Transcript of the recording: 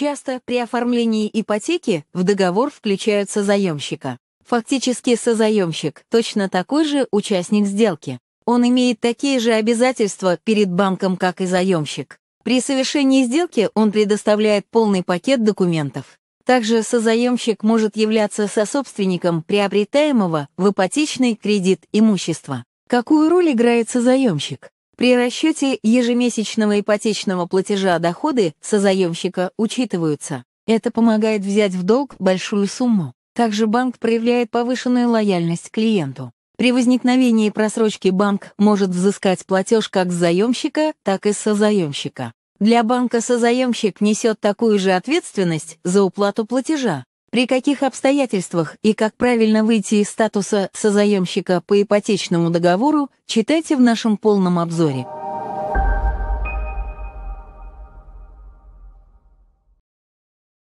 Часто при оформлении ипотеки в договор включаются заемщика. Фактически созаемщик точно такой же участник сделки. Он имеет такие же обязательства перед банком, как и заемщик. При совершении сделки он предоставляет полный пакет документов. Также созаемщик может являться сособственником приобретаемого в ипотечный кредит имущества. Какую роль играет созаемщик? При расчете ежемесячного ипотечного платежа доходы созаемщика учитываются. Это помогает взять в долг большую сумму. Также банк проявляет повышенную лояльность клиенту. При возникновении просрочки банк может взыскать платеж как с заемщика, так и с созаемщика. Для банка созаемщик несет такую же ответственность за уплату платежа, при каких обстоятельствах и как правильно выйти из статуса созаемщика по ипотечному договору, читайте в нашем полном обзоре.